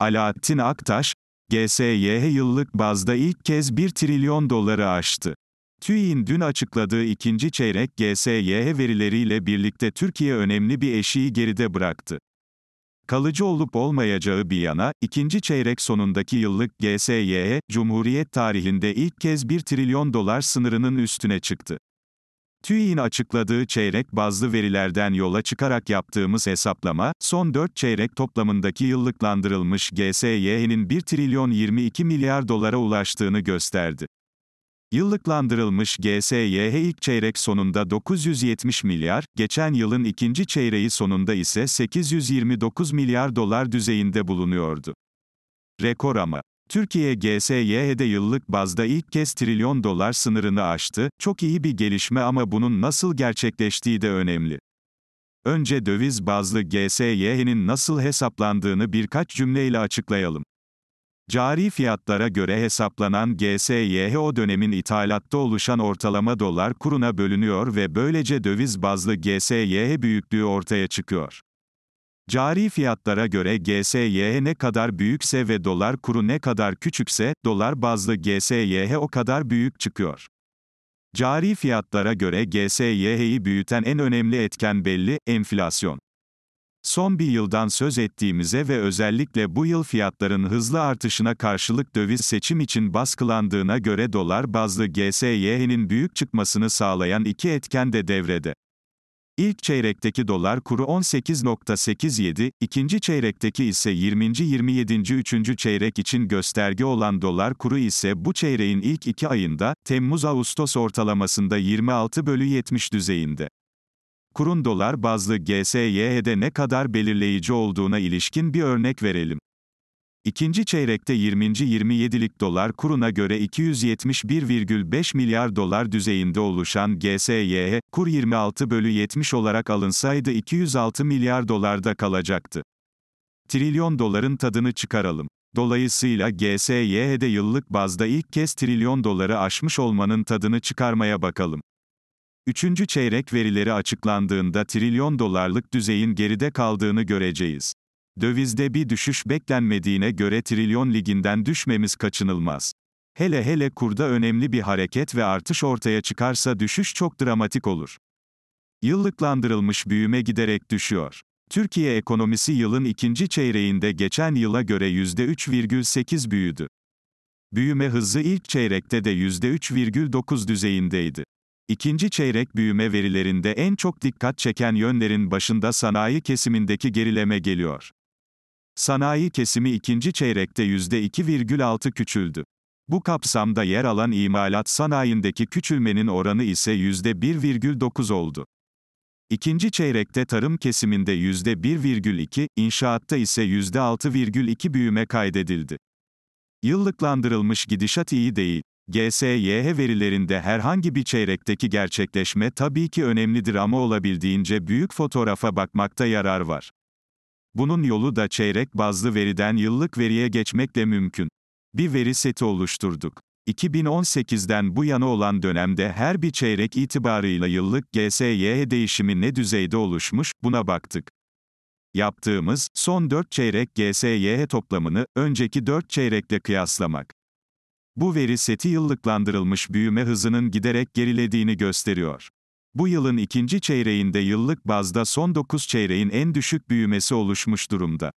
Alaaddin Aktaş, GSYH yıllık bazda ilk kez 1 trilyon doları aştı. TÜİ'nin dün açıkladığı ikinci çeyrek GSYH verileriyle birlikte Türkiye önemli bir eşiği geride bıraktı. Kalıcı olup olmayacağı bir yana, ikinci çeyrek sonundaki yıllık GSYH, Cumhuriyet tarihinde ilk kez 1 trilyon dolar sınırının üstüne çıktı. TÜİ'nin açıkladığı çeyrek bazlı verilerden yola çıkarak yaptığımız hesaplama, son 4 çeyrek toplamındaki yıllıklandırılmış GSYH'nin 1 trilyon 22 milyar dolara ulaştığını gösterdi. Yıllıklandırılmış GSYH ilk çeyrek sonunda 970 milyar, geçen yılın ikinci çeyreği sonunda ise 829 milyar dolar düzeyinde bulunuyordu. Rekor ama. Türkiye GSYH'de yıllık bazda ilk kez trilyon dolar sınırını aştı, çok iyi bir gelişme ama bunun nasıl gerçekleştiği de önemli. Önce döviz bazlı GSYH'nin nasıl hesaplandığını birkaç cümleyle açıklayalım. Cari fiyatlara göre hesaplanan GSYH o dönemin ithalatta oluşan ortalama dolar kuruna bölünüyor ve böylece döviz bazlı GSYH büyüklüğü ortaya çıkıyor. Cari fiyatlara göre GSYH ne kadar büyükse ve dolar kuru ne kadar küçükse, dolar bazlı GSYH o kadar büyük çıkıyor. Cari fiyatlara göre GSYH'yi büyüten en önemli etken belli, enflasyon. Son bir yıldan söz ettiğimize ve özellikle bu yıl fiyatların hızlı artışına karşılık döviz seçim için baskılandığına göre dolar bazlı GSYH'nin büyük çıkmasını sağlayan iki etken de devrede. İlk çeyrekteki dolar kuru 18.87, ikinci çeyrekteki ise 20. 27. üçüncü çeyrek için gösterge olan dolar kuru ise bu çeyreğin ilk iki ayında, Temmuz-Ağustos ortalamasında 26 bölü 70 düzeyinde. Kurun dolar bazlı GSYH'de ne kadar belirleyici olduğuna ilişkin bir örnek verelim. İkinci çeyrekte 20.27'lik dolar kuruna göre 271,5 milyar dolar düzeyinde oluşan GSYH, kur 26 bölü 70 olarak alınsaydı 206 milyar dolarda kalacaktı. Trilyon doların tadını çıkaralım. Dolayısıyla GSYH'de yıllık bazda ilk kez trilyon doları aşmış olmanın tadını çıkarmaya bakalım. Üçüncü çeyrek verileri açıklandığında trilyon dolarlık düzeyin geride kaldığını göreceğiz. Dövizde bir düşüş beklenmediğine göre trilyon liginden düşmemiz kaçınılmaz. Hele hele kurda önemli bir hareket ve artış ortaya çıkarsa düşüş çok dramatik olur. Yıllıklandırılmış büyüme giderek düşüyor. Türkiye ekonomisi yılın ikinci çeyreğinde geçen yıla göre %3,8 büyüdü. Büyüme hızı ilk çeyrekte de %3,9 düzeyindeydi. İkinci çeyrek büyüme verilerinde en çok dikkat çeken yönlerin başında sanayi kesimindeki gerileme geliyor. Sanayi kesimi ikinci çeyrekte %2,6 küçüldü. Bu kapsamda yer alan imalat sanayindeki küçülmenin oranı ise %1,9 oldu. İkinci çeyrekte tarım kesiminde %1,2, inşaatta ise %6,2 büyüme kaydedildi. Yıllıklandırılmış gidişat iyi değil. GSYH verilerinde herhangi bir çeyrekteki gerçekleşme tabii ki önemlidir ama olabildiğince büyük fotoğrafa bakmakta yarar var. Bunun yolu da çeyrek bazlı veriden yıllık veriye geçmekle mümkün. Bir veri seti oluşturduk. 2018'den bu yana olan dönemde her bir çeyrek itibarıyla yıllık GSYH değişimi ne düzeyde oluşmuş, buna baktık. Yaptığımız, son 4 çeyrek GSYH toplamını, önceki 4 çeyrekle kıyaslamak. Bu veri seti yıllıklandırılmış büyüme hızının giderek gerilediğini gösteriyor bu yılın ikinci çeyreğinde yıllık bazda son 9 çeyreğin en düşük büyümesi oluşmuş durumda.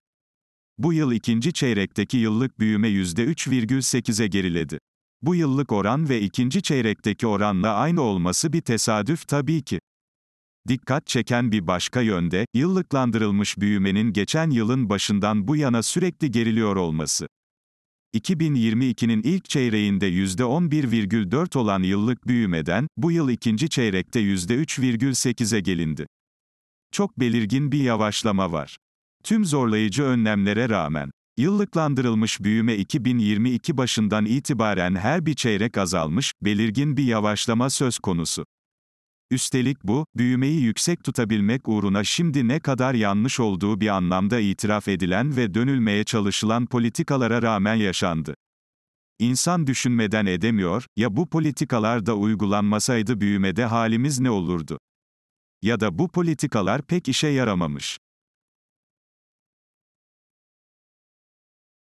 Bu yıl ikinci çeyrekteki yıllık büyüme %3,8'e geriledi. Bu yıllık oran ve ikinci çeyrekteki oranla aynı olması bir tesadüf tabii ki. Dikkat çeken bir başka yönde, yıllıklandırılmış büyümenin geçen yılın başından bu yana sürekli geriliyor olması. 2022'nin ilk çeyreğinde %11,4 olan yıllık büyümeden, bu yıl ikinci çeyrekte %3,8'e gelindi. Çok belirgin bir yavaşlama var. Tüm zorlayıcı önlemlere rağmen, yıllıklandırılmış büyüme 2022 başından itibaren her bir çeyrek azalmış, belirgin bir yavaşlama söz konusu. Üstelik bu, büyümeyi yüksek tutabilmek uğruna şimdi ne kadar yanlış olduğu bir anlamda itiraf edilen ve dönülmeye çalışılan politikalara rağmen yaşandı. İnsan düşünmeden edemiyor, ya bu politikalar da uygulanmasaydı büyümede halimiz ne olurdu? Ya da bu politikalar pek işe yaramamış.